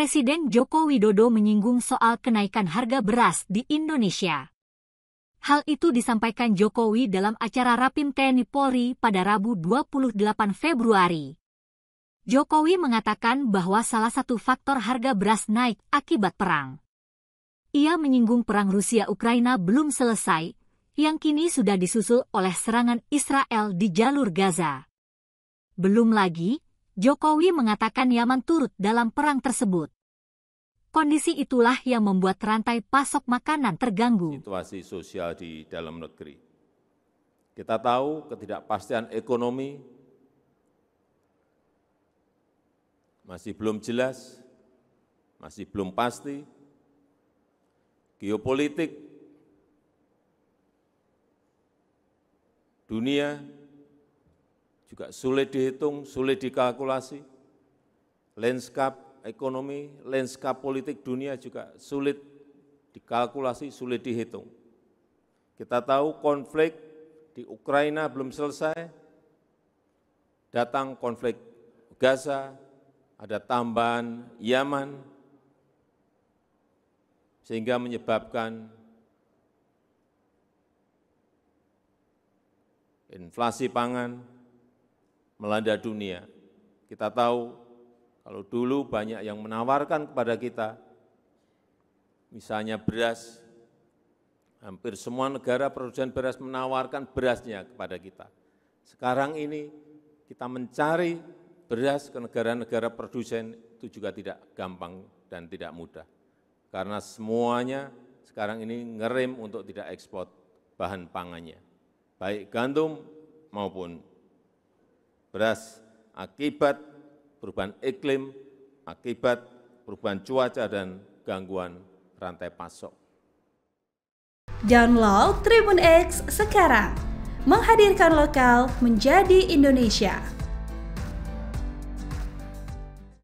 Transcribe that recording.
Presiden Joko Widodo menyinggung soal kenaikan harga beras di Indonesia. Hal itu disampaikan Jokowi dalam acara Rapim TNI Polri pada Rabu 28 Februari. Jokowi mengatakan bahwa salah satu faktor harga beras naik akibat perang. Ia menyinggung perang Rusia-Ukraina belum selesai, yang kini sudah disusul oleh serangan Israel di jalur Gaza. Belum lagi, Jokowi mengatakan Yaman turut dalam perang tersebut. Kondisi itulah yang membuat rantai pasok makanan terganggu. Situasi sosial di dalam negeri. Kita tahu ketidakpastian ekonomi masih belum jelas, masih belum pasti. Geopolitik dunia juga sulit dihitung, sulit dikalkulasi. Lenskap ekonomi, lenskap politik dunia juga sulit dikalkulasi, sulit dihitung. Kita tahu konflik di Ukraina belum selesai, datang konflik Gaza, ada tambahan Yaman, sehingga menyebabkan inflasi pangan, melanda dunia. Kita tahu kalau dulu banyak yang menawarkan kepada kita, misalnya beras, hampir semua negara produsen beras menawarkan berasnya kepada kita. Sekarang ini kita mencari beras ke negara-negara produsen itu juga tidak gampang dan tidak mudah. Karena semuanya sekarang ini ngerem untuk tidak ekspor bahan pangannya, baik gandum maupun beras akibat perubahan iklim, akibat perubahan cuaca dan gangguan rantai pasok. Download Tribun X sekarang, menghadirkan lokal menjadi Indonesia.